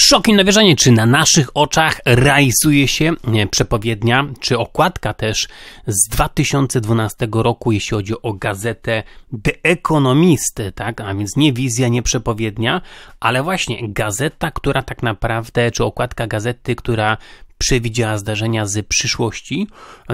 Szoki na nawierzanie, czy na naszych oczach realizuje się przepowiednia, czy okładka też z 2012 roku, jeśli chodzi o gazetę The Economist, tak? A więc nie wizja, nie przepowiednia, ale właśnie gazeta, która tak naprawdę, czy okładka gazety, która przewidziała zdarzenia z przyszłości,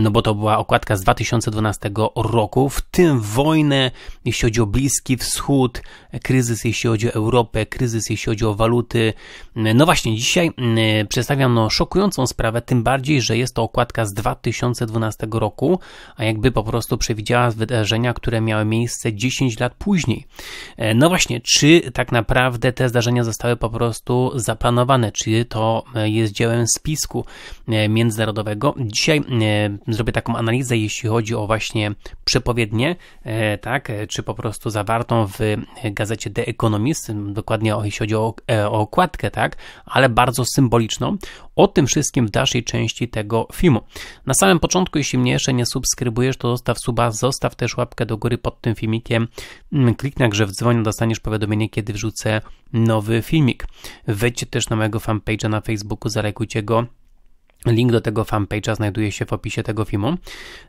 no bo to była okładka z 2012 roku, w tym wojnę, jeśli chodzi o Bliski Wschód, kryzys, jeśli chodzi o Europę, kryzys, jeśli chodzi o waluty. No właśnie, dzisiaj mm, przedstawiam no, szokującą sprawę, tym bardziej, że jest to okładka z 2012 roku, a jakby po prostu przewidziała wydarzenia, które miały miejsce 10 lat później. E, no właśnie, czy tak naprawdę te zdarzenia zostały po prostu zaplanowane, czy to e, jest dziełem spisku, E, międzynarodowego. Dzisiaj e, zrobię taką analizę, jeśli chodzi o właśnie przepowiednię, e, tak, czy po prostu zawartą w gazecie The Economist, dokładnie jeśli chodzi o, o okładkę, tak, ale bardzo symboliczną. O tym wszystkim w dalszej części tego filmu. Na samym początku, jeśli mnie jeszcze nie subskrybujesz, to zostaw suba, zostaw też łapkę do góry pod tym filmikiem, mm, kliknij, na w dzwonię, dostaniesz powiadomienie, kiedy wrzucę nowy filmik. Wejdźcie też na mojego fanpage'a na Facebooku, zalajkujcie go, Link do tego fanpage'a znajduje się w opisie tego filmu.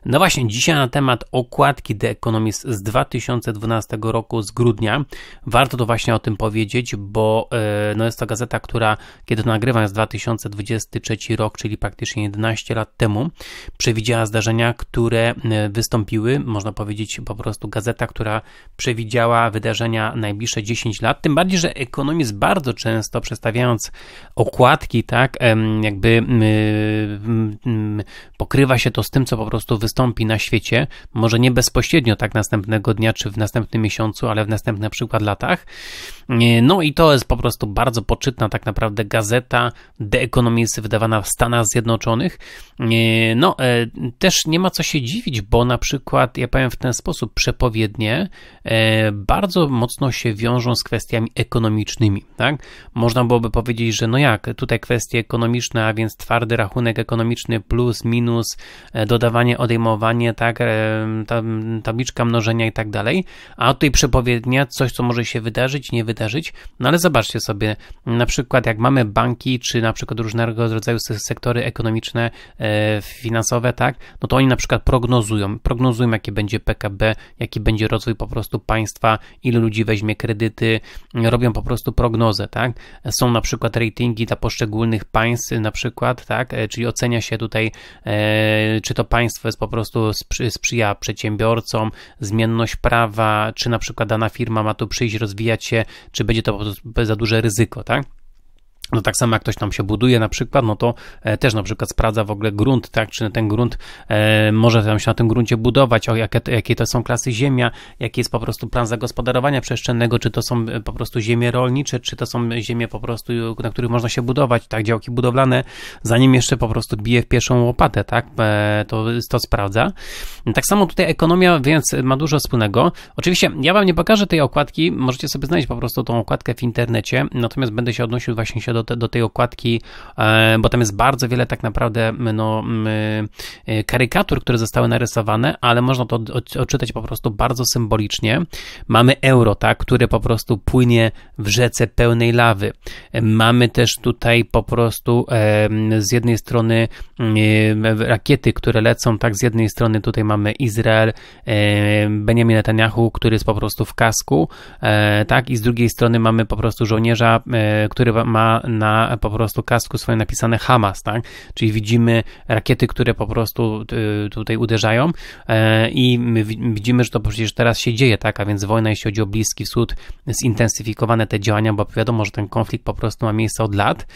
No właśnie, dzisiaj na temat okładki The Economist z 2012 roku, z grudnia. Warto to właśnie o tym powiedzieć, bo e, no jest to gazeta, która, kiedy to nagrywam, jest 2023 rok, czyli praktycznie 11 lat temu, przewidziała zdarzenia, które e, wystąpiły. Można powiedzieć po prostu gazeta, która przewidziała wydarzenia najbliższe 10 lat. Tym bardziej, że Economist bardzo często, przedstawiając okładki, tak, jakby pokrywa się to z tym, co po prostu wystąpi na świecie, może nie bezpośrednio tak następnego dnia, czy w następnym miesiącu, ale w następnych na przykład latach. E, no i to jest po prostu bardzo poczytna tak naprawdę gazeta The Economist wydawana w Stanach Zjednoczonych. E, no, e, też nie ma co się dziwić, bo na przykład, ja powiem w ten sposób, przepowiednie bardzo mocno się wiążą z kwestiami ekonomicznymi, tak? Można byłoby powiedzieć, że no jak, tutaj kwestie ekonomiczne, a więc twardy rachunek rachunek ekonomiczny plus, minus, e, dodawanie, odejmowanie, tak, e, tabliczka mnożenia i tak dalej, a tutaj przepowiednia, coś co może się wydarzyć, nie wydarzyć, no ale zobaczcie sobie, na przykład jak mamy banki, czy na przykład różnego rodzaju sektory ekonomiczne, e, finansowe, tak, no to oni na przykład prognozują, prognozują jakie będzie PKB, jaki będzie rozwój po prostu państwa, ilu ludzi weźmie kredyty, robią po prostu prognozę, tak, są na przykład ratingi dla poszczególnych państw, na przykład, tak, E, czyli ocenia się tutaj, e, czy to państwo jest po prostu sprzyja przedsiębiorcom, zmienność prawa, czy na przykład dana firma ma tu przyjść, rozwijać się, czy będzie to po prostu za duże ryzyko, tak? No tak samo jak ktoś tam się buduje na przykład, no to e, też na przykład sprawdza w ogóle grunt, tak, czy ten grunt e, może tam się na tym gruncie budować, o jakie, jakie to są klasy ziemia, jaki jest po prostu plan zagospodarowania przestrzennego, czy to są e, po prostu ziemie rolnicze, czy to są ziemie po prostu, na których można się budować, tak, działki budowlane, zanim jeszcze po prostu bije w pierwszą łopatę, tak, e, to, to sprawdza. Tak samo tutaj ekonomia, więc ma dużo wspólnego. Oczywiście ja wam nie pokażę tej okładki, możecie sobie znaleźć po prostu tą okładkę w internecie, natomiast będę się odnosił właśnie się do, do tej okładki, e, bo tam jest bardzo wiele tak naprawdę no, e, karykatur, które zostały narysowane, ale można to odczytać po prostu bardzo symbolicznie. Mamy euro, tak, które po prostu płynie w rzece pełnej lawy. E, mamy też tutaj po prostu z jednej strony rakiety, które lecą, tak, z jednej strony tutaj mamy Izrael, Benjamin Netanyahu, który jest po prostu w kasku, tak, i z drugiej strony mamy po prostu żołnierza, który ma na po prostu kasku swoje napisane Hamas, tak? Czyli widzimy rakiety, które po prostu y, tutaj uderzają e, i widzimy, że to przecież teraz się dzieje, tak? A więc wojna, jeśli chodzi o Bliski Wschód, zintensyfikowane te działania, bo wiadomo, że ten konflikt po prostu ma miejsce od lat.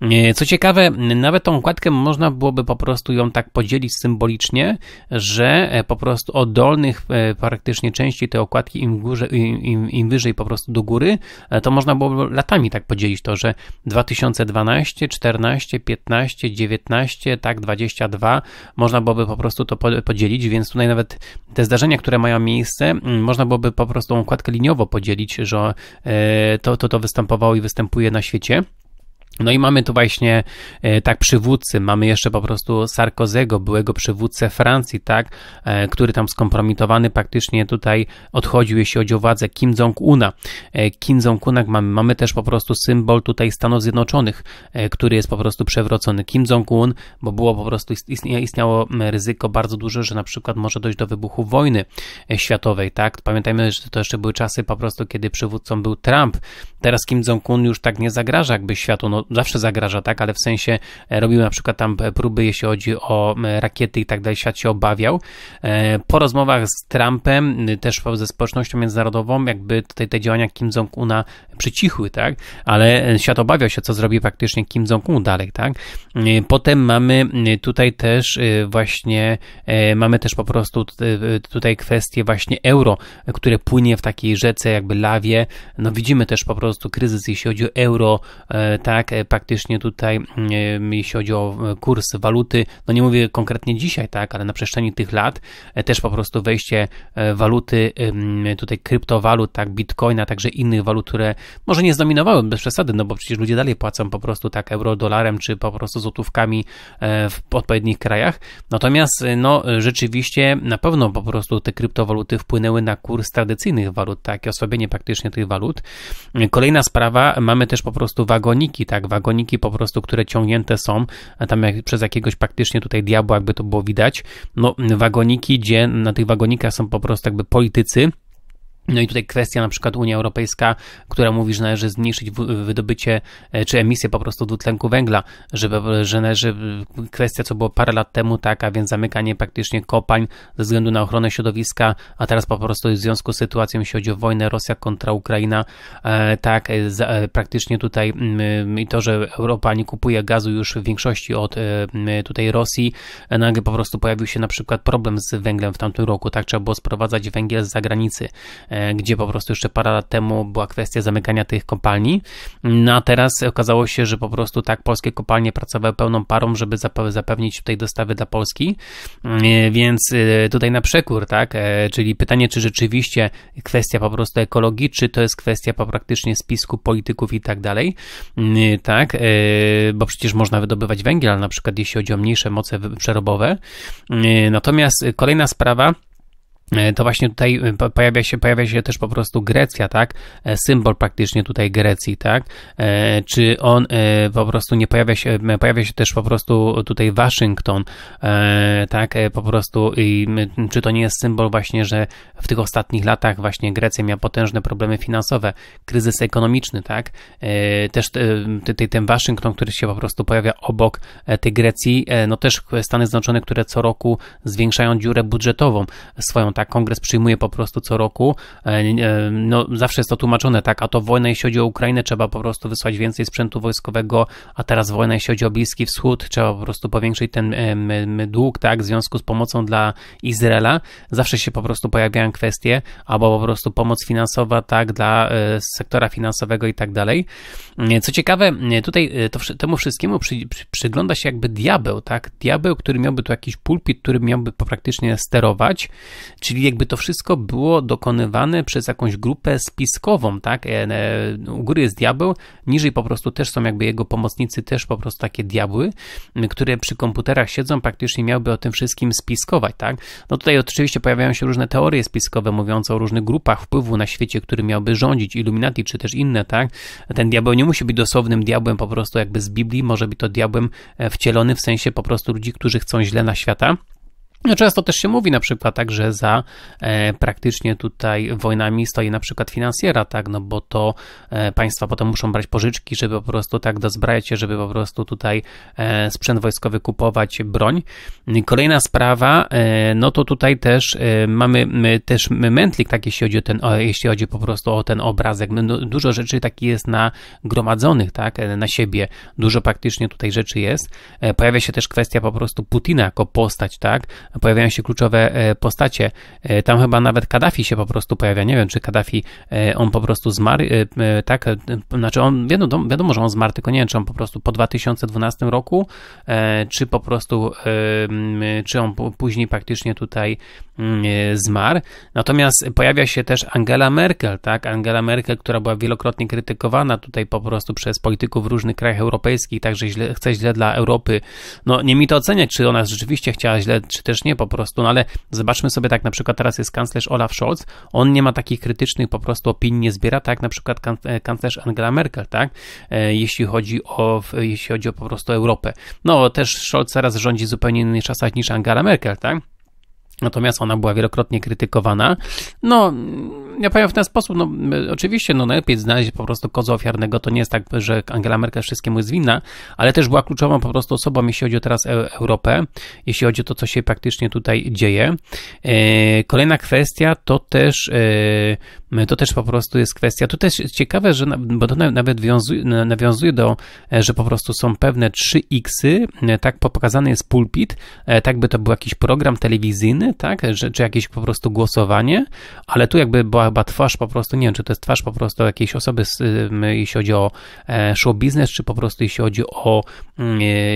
E, co ciekawe, nawet tą okładkę można byłoby po prostu ją tak podzielić symbolicznie, że e, po prostu od dolnych praktycznie części te okładki im, górze, im, im, im wyżej po prostu do góry, to można byłoby latami tak podzielić to, że 2012, 14, 15, 19, tak, 22. Można byłoby po prostu to podzielić, więc tutaj nawet te zdarzenia, które mają miejsce, mm, można byłoby po prostu tą układkę liniowo podzielić, że e, to, to, to występowało i występuje na świecie. No i mamy tu właśnie e, tak przywódcy, mamy jeszcze po prostu Sarkozego, byłego przywódcę Francji, tak, e, który tam skompromitowany praktycznie tutaj odchodził, jeśli chodzi o władzę Kim Jong-una. E, Kim Jong-una mamy, mamy też po prostu symbol tutaj Stanów Zjednoczonych, który jest po prostu przewrócony. Kim Jong-un, bo było po prostu istniało ryzyko bardzo duże, że na przykład może dojść do wybuchu wojny światowej, tak. Pamiętajmy, że to jeszcze były czasy po prostu, kiedy przywódcą był Trump. Teraz Kim Jong-un już tak nie zagraża jakby światu, no zawsze zagraża, tak, ale w sensie e, robiły na przykład tam próby, jeśli chodzi o e, rakiety i tak dalej, świat się obawiał. E, po rozmowach z Trumpem, też ze społecznością międzynarodową, jakby tutaj te działania Kim Jong-una przycichły, tak, ale świat obawiał się, co zrobi praktycznie Kim Jong-un dalej, tak. Potem mamy tutaj też właśnie, mamy też po prostu tutaj kwestię właśnie euro, które płynie w takiej rzece, jakby lawie. No widzimy też po prostu kryzys, jeśli chodzi o euro, tak, E, praktycznie tutaj, e, jeśli chodzi o e, kurs waluty, no nie mówię konkretnie dzisiaj, tak, ale na przestrzeni tych lat też po prostu wejście waluty, tutaj kryptowalut, tak, bitcoina, także innych walut, które może nie zdominowały bez przesady, no bo przecież ludzie dalej płacą po prostu tak euro, dolarem, czy po prostu złotówkami w odpowiednich krajach. Natomiast, no, rzeczywiście na pewno po prostu te kryptowaluty wpłynęły na kurs tradycyjnych walut, takie osłabienie praktycznie tych walut. Kolejna sprawa, mamy też po prostu wagoniki, tak, tak, wagoniki po prostu, które ciągnięte są, a tam jak, przez jakiegoś praktycznie tutaj diabła, jakby to było widać, no wagoniki, gdzie na tych wagonikach są po prostu jakby politycy, no i tutaj kwestia na przykład Unia Europejska, która mówi, że należy zmniejszyć wydobycie e, czy emisję po prostu dwutlenku węgla, żeby, że należy e, kwestia, co było parę lat temu, tak, a więc zamykanie praktycznie kopań ze względu na ochronę środowiska, a teraz po prostu w związku z sytuacją, jeśli chodzi o wojnę Rosja kontra Ukraina, e, tak, praktycznie tutaj i to, że Europa nie kupuje gazu już w większości od tutaj Rosji, no, nagle po prostu pojawił się na przykład problem z węglem w tamtym roku, tak, trzeba było sprowadzać węgiel z zagranicy E, gdzie po prostu jeszcze parę lat temu była kwestia zamykania tych kopalni. No a teraz okazało się, że po prostu tak polskie kopalnie pracowały pełną parą, żeby zapewnić tutaj dostawy dla Polski. E, więc e, tutaj na przekór, tak? Czyli pytanie, czy rzeczywiście kwestia po prostu ekologii, czy to jest kwestia po praktycznie spisku polityków i tak dalej, tak? Bo przecież można wydobywać węgiel, na przykład jeśli chodzi o mniejsze moce przerobowe. Natomiast kolejna sprawa, E, to właśnie tutaj e, pojawia się, pojawia się też po prostu Grecja, tak? E, symbol praktycznie tutaj Grecji, tak? Czy on po prostu nie pojawia się, pojawia się też po prostu tutaj Waszyngton, tak? Po prostu, czy to nie jest symbol właśnie, że w tych ostatnich latach właśnie Grecja miała potężne problemy finansowe, kryzys ekonomiczny, tak? Też ten Waszyngton, który się po prostu pojawia obok tej Grecji, no też Stany Zjednoczone, które co roku zwiększają dziurę budżetową swoją tak kongres przyjmuje po prostu co roku. E, e, no, zawsze jest to tłumaczone, tak, a to wojna, jeśli chodzi o Ukrainę, trzeba po prostu wysłać więcej sprzętu wojskowego, a teraz wojna, jeśli chodzi o Bliski Wschód, trzeba po prostu powiększyć ten e, dług, tak, w związku z pomocą dla Izraela. Zawsze się po prostu pojawiają kwestie, albo po prostu pomoc finansowa, tak, dla sektora finansowego i tak dalej. Co ciekawe, tutaj to, temu wszystkiemu przy, przy, przygląda się jakby diabeł, tak, diabeł, który miałby tu jakiś pulpit, który miałby praktycznie sterować, Czyli jakby to wszystko było dokonywane przez jakąś grupę spiskową, tak? E, e, u góry jest diabeł, niżej po prostu też są jakby jego pomocnicy, też po prostu takie diabły, które przy komputerach siedzą, praktycznie miałby o tym wszystkim spiskować, tak? No tutaj oczywiście pojawiają się różne teorie spiskowe mówiące o różnych grupach wpływu na świecie, który miałby rządzić, Illuminati czy też inne, tak? Ten diabeł nie musi być dosłownym diabłem po prostu jakby z Biblii, może być to diabłem e, wcielony w sensie po prostu ludzi, którzy chcą źle na świata no, często też się mówi na przykład tak, że za e, praktycznie tutaj wojnami stoi na przykład finansjera, tak, no bo to e, państwa potem muszą brać pożyczki, żeby po prostu tak dozbrać się, żeby po prostu tutaj e, sprzęt wojskowy kupować, broń. Kolejna sprawa, e, no to tutaj też e, mamy też mętlik, tak, jeśli chodzi, o ten, o, jeśli chodzi po prostu o ten obrazek. No, dużo rzeczy takich jest nagromadzonych, tak, e, na siebie. Dużo praktycznie tutaj rzeczy jest. Pojawia się też kwestia po prostu Putina jako postać, tak, pojawiają się kluczowe e, postacie. E, tam chyba nawet Kaddafi się po prostu pojawia. Nie wiem, czy Kaddafi e, on po prostu zmarł, tak? Znaczy on, wiadomo, wiadomo, że on zmarł, tylko nie wiem, czy on po prostu po 2012 roku, czy po prostu, czy on później praktycznie tutaj zmarł. Natomiast pojawia się też Angela Merkel, tak? Angela Merkel, która była wielokrotnie krytykowana tutaj po prostu przez polityków w różnych krajach europejskich, także źle, chce źle dla Europy. No nie mi to oceniać, czy ona rzeczywiście chciała źle, czy też krytycznie po prostu, no ale zobaczmy sobie tak na przykład teraz jest kanclerz Olaf Scholz, on nie ma takich krytycznych po prostu opinii nie zbiera, tak na przykład e, kanclerz Angela Merkel, tak, e, jeśli chodzi o, jeśli chodzi o po prostu Europę. No też Scholz teraz rządzi zupełnie innych czasach niż Angela Merkel, tak. Natomiast ona była wielokrotnie krytykowana. No, ja powiem w ten sposób, no oczywiście, no najlepiej znaleźć po prostu kozo ofiarnego, to nie jest tak, że Angela Merkel wszystkiemu jest winna, ale też była kluczową po prostu osobą, jeśli chodzi o teraz e- Europę, jeśli chodzi o to, co się praktycznie tutaj dzieje. E, kolejna kwestia to też, e, to też po prostu jest kwestia, to też ciekawe, że, bo to nawet wiązuje, nawiązuje do, że po prostu są pewne 3 x tak pokazany jest pulpit, tak by to był jakiś program telewizyjny, tak, że, czy jakieś po prostu głosowanie, ale tu jakby była chyba twarz po prostu, nie wiem, czy to jest twarz po prostu jakiejś osoby, z, jeśli chodzi o e, show business, czy po prostu jeśli chodzi o, e,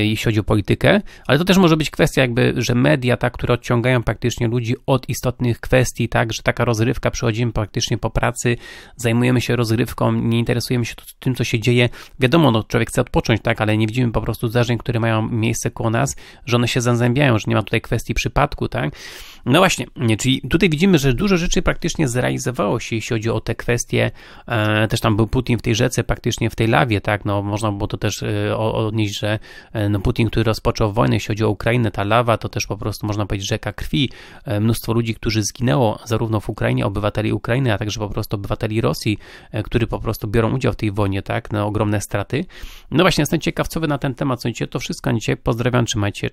jeśli chodzi o politykę, ale to też może być kwestia jakby, że media, tak, które odciągają praktycznie ludzi od istotnych kwestii, tak, że taka rozrywka, przychodzimy praktycznie po pracy, zajmujemy się rozrywką, nie interesujemy się tym, co się dzieje. Wiadomo, no, człowiek chce odpocząć, tak, ale nie widzimy po prostu zdarzeń, które mają miejsce koło nas, że one się zazębiają, że nie ma tutaj kwestii przypadku, tak? No właśnie, czyli tutaj widzimy, że dużo rzeczy praktycznie zrealizowało się, jeśli chodzi o te kwestie. E, też tam był Putin w tej rzece, praktycznie w tej lawie, tak? No można było to też e, odnieść, że e, no Putin, który rozpoczął wojnę, jeśli chodzi o Ukrainę, ta lawa to też po prostu można powiedzieć rzeka krwi. Mnóstwo ludzi, którzy zginęło zarówno w Ukrainie, obywateli Ukrainy, a także po prostu obywateli Rosji, którzy po prostu biorą udział w tej wojnie, tak? Na no, ogromne straty. No właśnie, jestem ciekaw, co wy na ten temat sądzicie. To wszystko na dzisiaj. Pozdrawiam, trzymajcie,